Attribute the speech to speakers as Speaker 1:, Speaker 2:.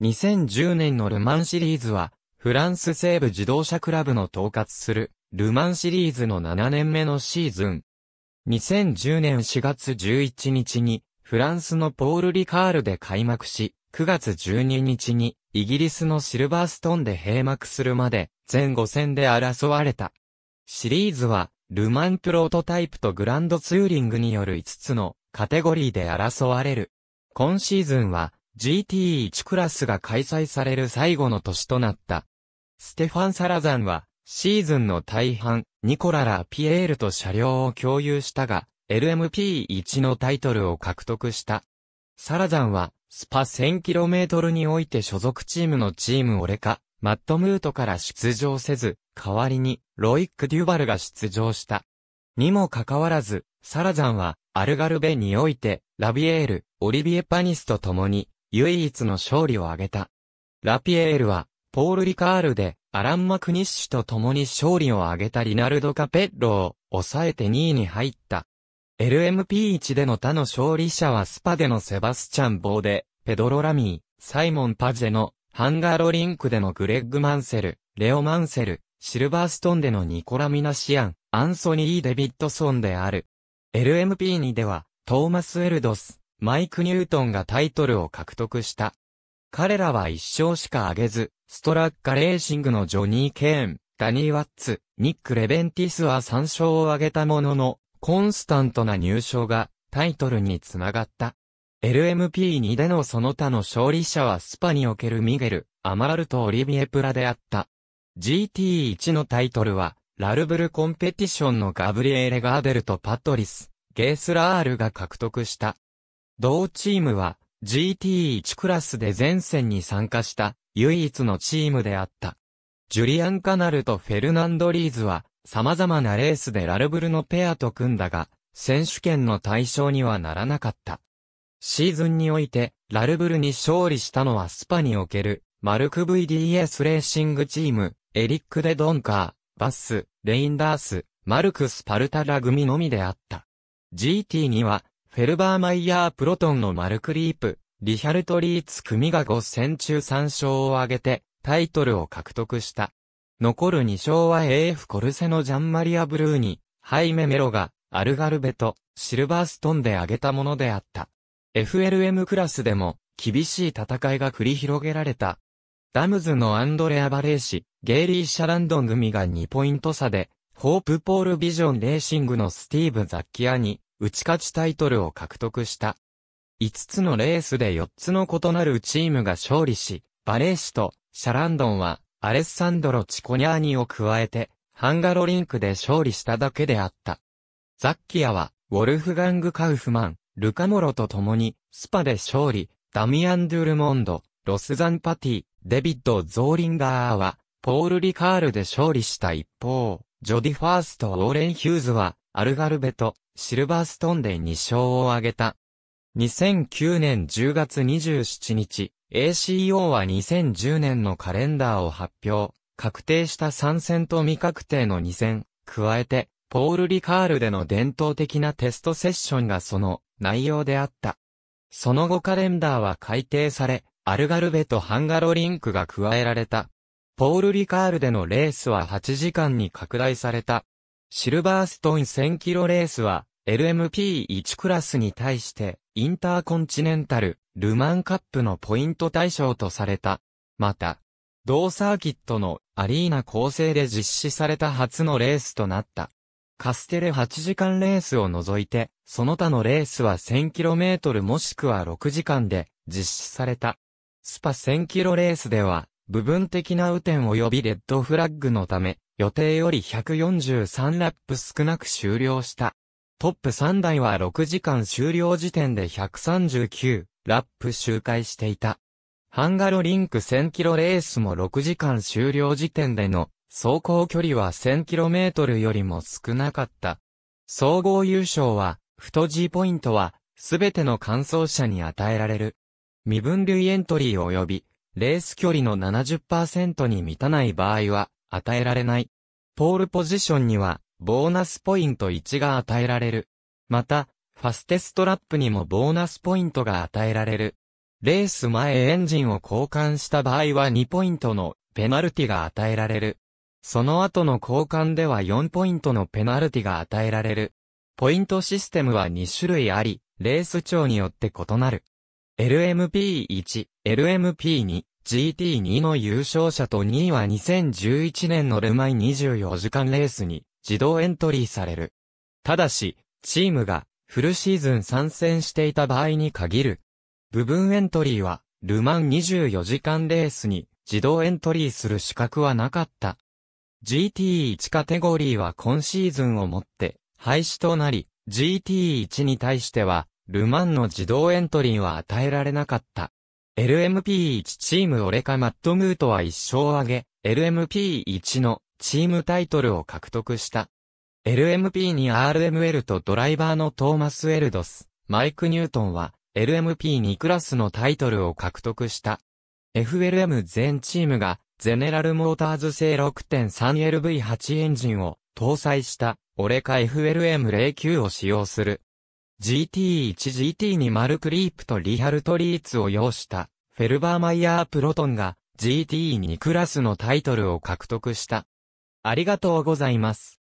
Speaker 1: 2010年のルマンシリーズは、フランス西部自動車クラブの統括する、ルマンシリーズの7年目のシーズン。2010年4月11日に、フランスのポール・リカールで開幕し、9月12日に、イギリスのシルバーストンで閉幕するまで、全5戦で争われた。シリーズは、ルマンプロトタイプとグランドツーリングによる5つのカテゴリーで争われる。今シーズンは GT1 クラスが開催される最後の年となった。ステファン・サラザンは、シーズンの大半、ニコラ・ラ・ピエールと車両を共有したが、LMP1 のタイトルを獲得した。サラザンは、スパ 1000km において所属チームのチームオレカ、マットムートから出場せず、代わりに、ロイック・デュバルが出場した。にもかかわらず、サラザンは、アルガルベにおいて、ラビエール、オリビエ・パニスと共に、唯一の勝利を挙げた。ラピエールは、ポール・リカールで、アラン・マクニッシュと共に勝利を挙げたリナルド・カペッロを抑えて2位に入った。LMP1 での他の勝利者はスパでのセバスチャン・ボーデ、ペドロ・ラミー、サイモン・パジェの、ハンガーロリンクでのグレッグ・マンセル、レオ・マンセル、シルバーストンでのニコラ・ミナシアン、アンソニー・デビッドソンである。LMP2 では、トーマス・エルドス、マイク・ニュートンがタイトルを獲得した。彼らは一勝しか挙げず、ストラッカレーシングのジョニー・ケーン、ダニー・ワッツ、ニック・レベンティスは3勝を挙げたものの、コンスタントな入賞がタイトルにつながった。LMP2 でのその他の勝利者はスパにおけるミゲル、アマールとオリビエプラであった。GT1 のタイトルは、ラルブルコンペティションのガブリエーレ・ガーベルとパトリス、ゲースラールが獲得した。同チームは GT1 クラスで前線に参加した唯一のチームであった。ジュリアン・カナルとフェルナンド・リーズは様々なレースでラルブルのペアと組んだが、選手権の対象にはならなかった。シーズンにおいて、ラルブルに勝利したのはスパにおける、マルク VDS レーシングチーム、エリック・デ・ドンカー、バス、レインダース、マルクス・パルタラ組のみであった。GT には、フェルバーマイヤープロトンのマルクリープ、リヒャルト・リーツ組が5戦中3勝を挙げて、タイトルを獲得した。残る2勝は AF コルセのジャンマリア・ブルーニ、ハイメ・メロが、アルガルベと、シルバーストンで挙げたものであった。FLM クラスでも、厳しい戦いが繰り広げられた。ダムズのアンドレア・バレー氏、ゲイリー・シャランドン組が2ポイント差で、ホープ・ポール・ビジョン・レーシングのスティーブ・ザッキアに、打ち勝ちタイトルを獲得した。5つのレースで4つの異なるチームが勝利し、バレー氏とシャランドンはアレッサンドロ・チコニャーニを加えて、ハンガロリンクで勝利しただけであった。ザッキアは、ウォルフガング・カウフマン、ルカモロと共に、スパで勝利、ダミアン・ドゥルモンド、ロスザン・パティ、デビッド・ゾーリンガーは、ポール・リカールで勝利した一方、ジョディ・ファースト・オーレン・ヒューズは、アルガルベとシルバーストーンで2勝を挙げた。2009年10月27日、ACO は2010年のカレンダーを発表。確定した3戦と未確定の2戦、加えて、ポール・リカールでの伝統的なテストセッションがその内容であった。その後カレンダーは改定され、アルガルベとハンガロリンクが加えられた。ポール・リカールでのレースは8時間に拡大された。シルバーストーン1000キロレースは、LMP1 クラスに対して、インターコンチネンタル、ルマンカップのポイント対象とされた。また、同サーキットのアリーナ構成で実施された初のレースとなった。カステレ8時間レースを除いて、その他のレースは 1000km もしくは6時間で実施された。スパ 1000km レースでは、部分的な雨天及びレッドフラッグのため、予定より143ラップ少なく終了した。トップ3台は6時間終了時点で139ラップ周回していた。ハンガロリンク1000キロレースも6時間終了時点での走行距離は1 0 0 0トルよりも少なかった。総合優勝は、太 G ポイントは、すべての完走者に与えられる。身分類エントリー及び、レース距離の70%に満たない場合は、与えられない。ポールポジションには、ボーナスポイント1が与えられる。また、ファステストラップにもボーナスポイントが与えられる。レース前エンジンを交換した場合は2ポイントのペナルティが与えられる。その後の交換では4ポイントのペナルティが与えられる。ポイントシステムは2種類あり、レース長によって異なる。LMP1、LMP2、GT2 の優勝者と2位は2011年のルマイ24時間レースに自動エントリーされる。ただし、チームがフルシーズン参戦していた場合に限る。部分エントリーは、ルマン24時間レースに自動エントリーする資格はなかった。GT1 カテゴリーは今シーズンをもって廃止となり、GT1 に対してはルマンの自動エントリーは与えられなかった。LMP1 チームオレカ・マット・ムートは1勝を挙げ、LMP1 のチームタイトルを獲得した。LMP 2 RML とドライバーのトーマス・エルドス、マイク・ニュートンは LMP2 クラスのタイトルを獲得した。FLM 全チームがゼネラルモーターズ製 6.3LV8 エンジンを搭載したオレカ FLM09 を使用する。GT1GT にマルクリープとリハルト・リーツを要したフェルバーマイヤー・プロトンが GT2 クラスのタイトルを獲得した。ありがとうございます。